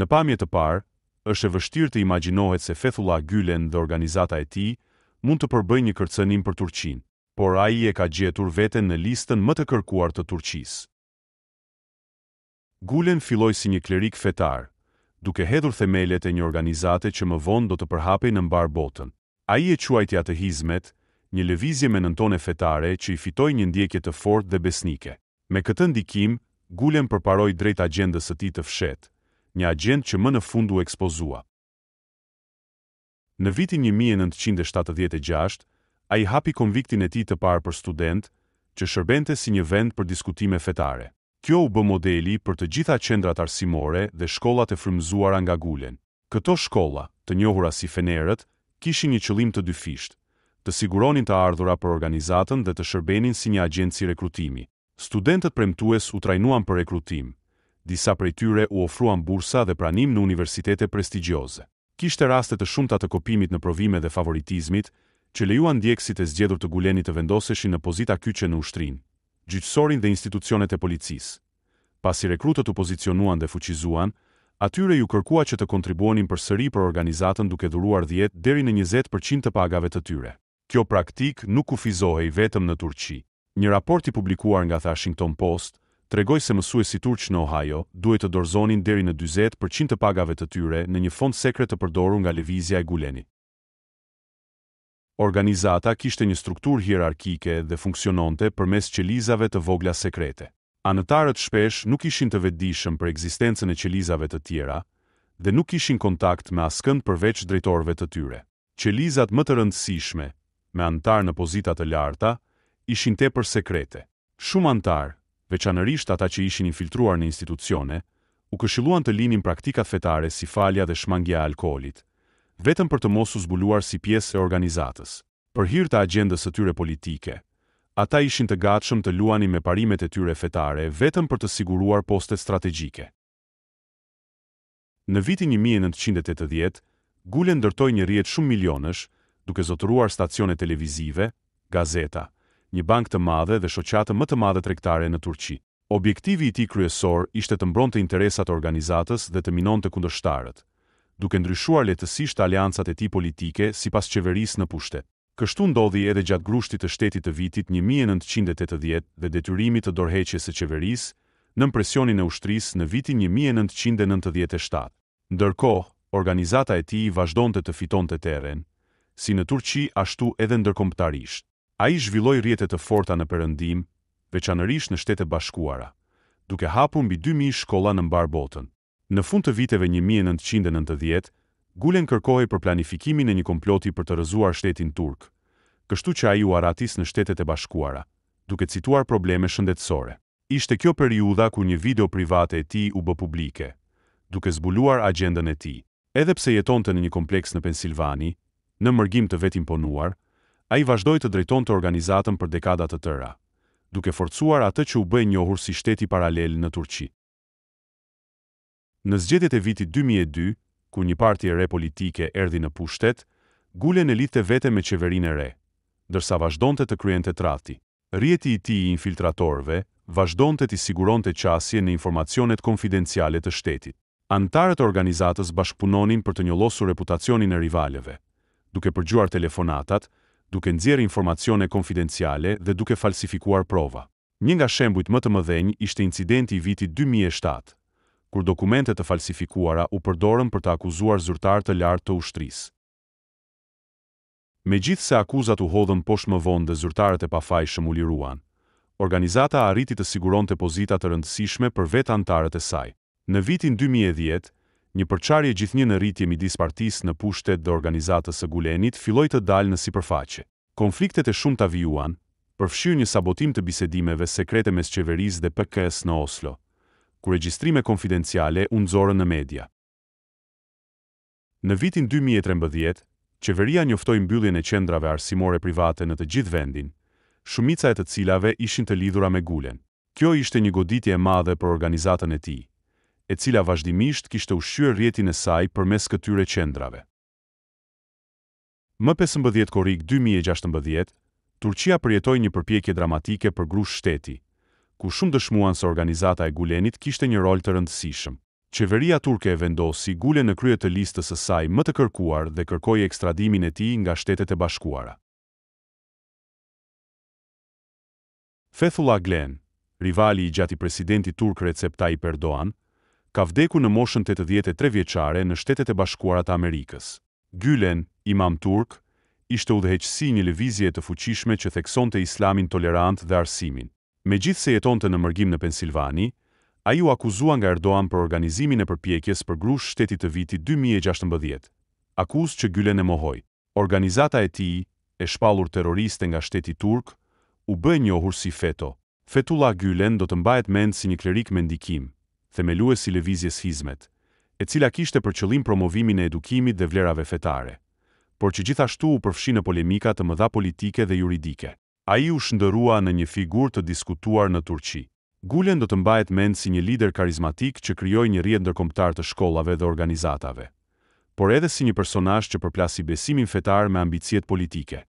Në pamje të parë, është e vështirë të imagjinohet se Fethullah Gülen dhe organizata e tij mund të përbëjnë një kërcënim për Turqin, por ai e ka gjetur veten në listën më të kërkuar të Turqisë. Gulen filloi si një klerik fetar, duke hedhur themelet e një organizate që më vonë do të përhapej në mbar botën. Ai e quajti atë Hizmet, një lëvizje me nëntone fetare që i fitoi një ndjekje të fortë dhe besnike. Me këtë ndikim, Gulen përparoi drejt agjendës së tij të fshehtë, një agent që më në fundu ekspozua. Në vitin 1976, a i hapi konviktin e ti të parë për student, që shërbente si një vend për diskutime fetare. Kjo u bë modeli për të gjitha qendrat arsimore dhe shkollat e frymzuara nga gulen. Këto shkolla, të njohura si fenerët, kishin një qëllim të dyfisht, të siguronin të ardhura për organizatën dhe të shërbenin si një agjenci rekrutimi. Studentët premtues u trajnuan për rekrutim, disa prej tyre u ofruan bursa dhe pranim në universitete prestigjioze. Kishte raste të shumta të kopimit në provime dhe favoritizmit, që lejuan ndjekësit e zgjedhur të gulenit të vendoseshin në pozita kyçe në ushtrinë, gjyqësorin dhe institucionet e policisë. Pasi rekrutët u pozicionuan dhe fuqizuan, atyre ju kërkua që të kontribuonin përsëri për organizatën duke dhuruar 10 deri në 20% të pagave të tyre. Kjo praktik nuk kufizohej vetëm në Turqi. Një raport i publikuar nga The Washington Post tregoj se mësuesi turq në Ohio duhet të dorzonin deri në 20% të pagave të tyre në një fond sekret të përdoru nga Levizia e Guleni. Organizata kishte një struktur hierarkike dhe funksiononte për mes qelizave të vogla sekrete. Anëtarët shpesh nuk ishin të vedishëm për ekzistencën e qelizave të tjera dhe nuk ishin kontakt me askën përveç drejtorve të tyre. Qelizat më të rëndësishme, me anëtar në pozitat të larta, ishin te për sekrete. Shumë anëtarë, veçanërisht ata që ishin infiltruar në institucione, u këshilluan të linin praktikat fetare si falja dhe shmangja e alkoholit, vetëm për të mos u zbuluar si pjesë e organizatës. Për hir të agjendës së tyre politike, ata ishin të gatshëm të luanin me parimet e tyre fetare vetëm për të siguruar postet strategjike. Në vitin 1980, Gulen ndërtoi një rrjet shumë milionësh, duke zotëruar stacione televizive, gazeta, një bank të madhe dhe shoqatë më të madhe tregtare në Turqi. Objektivi i tij kryesor ishte të mbronte interesat e organizatës dhe të minonte kundështarët, duke ndryshuar lehtësisht aleancat e tij politike sipas qeverisë në pushtet. Kështu ndodhi edhe gjatë grushtit të shtetit të vitit 1980 dhe detyrimit të dorëheqjes së qeverisë nën presionin e ushtrisë në vitin 1997. Ndërkohë, organizata e tij vazhdonte të, të fitonte terren, si në Turqi ashtu edhe ndërkombëtarisht. A i zhvilloj rjetet të forta në përëndim, veçanërish në shtete bashkuara, duke hapun mbi 2.000 shkolla në mbar botën. Në fund të viteve 1990, Gulen kërkohe për planifikimin e një komploti për të rëzuar shtetin Turk, kështu që a i u aratis në shtetet e bashkuara, duke cituar probleme shëndetsore. Ishte kjo periuda ku një video private e ti u bë publike, duke zbuluar agendën e ti. Edhepse jeton të në një kompleks në Pensilvani, në mërgim të vetim ponuar, a i vazhdoj të drejton të organizatën për dekadat të tëra, duke forcuar atë që u bëj njohur si shteti paralel në Turqi. Në zgjetet e viti 2002, ku një parti e re politike erdi në pushtet, gullen e litë të vete me qeverin e re, dërsa vazhdojnë të të kryen të trati. Rjeti i ti i infiltratorve, vazhdojnë të të siguron të qasje në informacionet konfidenciale të shtetit. Antarët e organizatës bashkëpunonin për të njëlosu reputacionin e rivaleve, duke përgjuar telefonatat, duke nxjerrë informacione konfidenciale dhe duke falsifikuar prova. Një nga shembujt më të mëdhenj ishte incidenti i vitit 2007, kur dokumente të falsifikuara u përdorën për të akuzuar zyrtar të lartë të ushtrisë. Me gjithë se akuzat u hodhën poshtë më vonë dhe zyrtarët e pafaj u liruan, organizata arriti të siguron të pozitat të rëndësishme për vetë antarët e saj. Në vitin 2010, Një përqarje gjithnjë në rritje midis partis në pushtet dhe organizatës së gulenit filloj të dalë në si Konfliktet e shumë të avijuan, përfshyë një sabotim të bisedimeve sekrete mes qeverisë dhe PKS në Oslo, ku registrime konfidenciale unë zorën në media. Në vitin 2013, qeveria njoftoj në byllin e qendrave arsimore private në të gjithë vendin, shumica e të cilave ishin të lidhura me gulen. Kjo ishte një goditje e madhe për organizatën e tij e cila vazhdimisht kishte ushqyer rjetin e saj përmes këtyre qendrave. Më 15 korrik 2016, Turqia përjetoi një përpjekje dramatike për grush shteti, ku shumë dëshmuan se organizata e Gulenit kishte një rol të rëndësishëm. Qeveria turke e vendosi Gulen në krye të listës së saj më të kërkuar dhe kërkoi ekstradimin e tij nga Shtetet e Bashkuara. Fethullah Gulen, rivali i gjatë i presidentit turk Recep Tayyip Erdogan, ka vdeku në moshën 83 vjeqare në shtetet e bashkuarat Amerikës. Gylen, imam turk, ishte udheqësi një levizje të fuqishme që thekson të islamin tolerant dhe arsimin. Me gjithë se jeton të në mërgim në Pensilvani, a ju akuzua nga Erdoan për organizimin e përpjekjes për grush shtetit të vitit 2016, akuz që Gylen e mohoj. Organizata e ti, e shpalur terroriste nga shteti turk, u bëj njohur si feto. Fetullah Gülen do të mbajt mend si një klerik me ndikim, Themeluesi e lëvizjes Hizmet, e cila kishte për qëllim promovimin e edukimit dhe vlerave fetare, por që gjithashtu u përfshi në polemika të mëdha politike dhe juridike. Ai u shëndërua në një figurë të diskutuar në Turqi. Gulen do të mbahet mend si një lider karizmatik që krijoi një rrjet ndërkombëtar të shkollave dhe organizatave, por edhe si një personazh që përplasi besimin fetar me ambicjet politike.